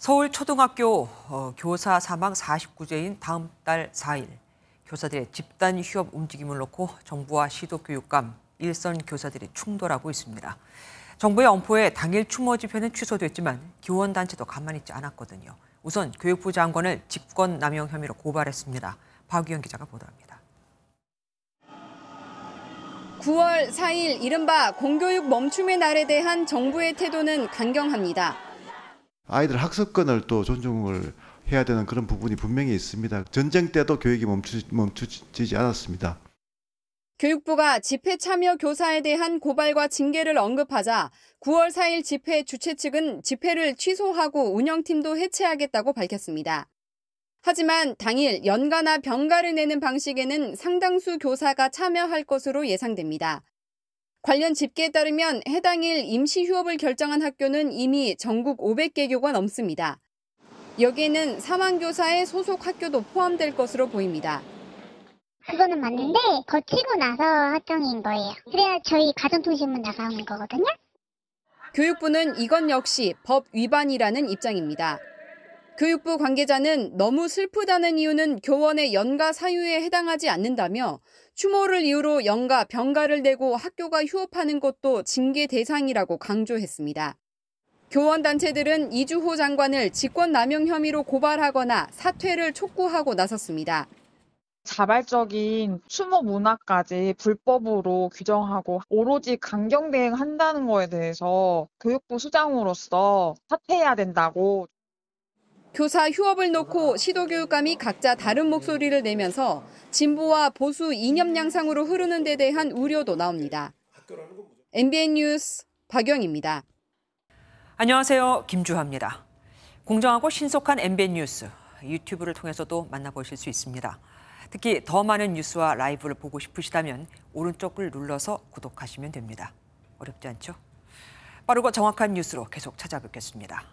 서울 초등학교 어, 교사 사망 49제인 다음 달 4일 교사들의 집단 휴업 움직임을 놓고 정부와 시도 교육감, 일선 교사들이 충돌하고 있습니다. 정부의 엄포에 당일 추모 집회는 취소됐지만 교원 단체도 가만히 있지 않았거든요. 우선 교육부 장관을 직권 남용 혐의로 고발했습니다. 박유현 기자가 보도합니다. 9월 4일 이른바 공교육 멈춤의 날에 대한 정부의 태도는 강경합니다. 아이들 학습권을 또 존중을 해야 되는 그런 부분이 분명히 있습니다. 전쟁 때도 교육이 멈추, 멈추지 않았습니다. 교육부가 집회 참여 교사에 대한 고발과 징계를 언급하자 9월 4일 집회 주최 측은 집회를 취소하고 운영팀도 해체하겠다고 밝혔습니다. 하지만 당일 연가나 병가를 내는 방식에는 상당수 교사가 참여할 것으로 예상됩니다. 관련 집계에 따르면 해당일 임시 휴업을 결정한 학교는 이미 전국 500개 교가 넘습니다. 여기에는 사망교사의 소속 학교도 포함될 것으로 보입니다. 그거는 맞는데 거치고 나서 학정인 거예요. 그래야 저희 가정통신문 나가는 거거든요. 교육부는 이건 역시 법 위반이라는 입장입니다. 교육부 관계자는 너무 슬프다는 이유는 교원의 연가 사유에 해당하지 않는다며 추모를 이유로 연가, 병가를 내고 학교가 휴업하는 것도 징계 대상이라고 강조했습니다. 교원단체들은 이주호 장관을 직권남용 혐의로 고발하거나 사퇴를 촉구하고 나섰습니다. 자발적인 추모 문화까지 불법으로 규정하고 오로지 강경 대행한다는 거에 대해서 교육부 수장으로서 사퇴해야 된다고 교사 휴업을 놓고 시도교육감이 각자 다른 목소리를 내면서 진보와 보수 이념 양상으로 흐르는 데 대한 우려도 나옵니다. MBN 뉴스 박영입니다. 안녕하세요. 김주하입니다. 공정하고 신속한 MBN 뉴스 유튜브를 통해서도 만나보실 수 있습니다. 특히 더 많은 뉴스와 라이브를 보고 싶으시다면 오른쪽을 눌러서 구독하시면 됩니다. 어렵지 않죠? 빠르고 정확한 뉴스로 계속 찾아뵙겠습니다.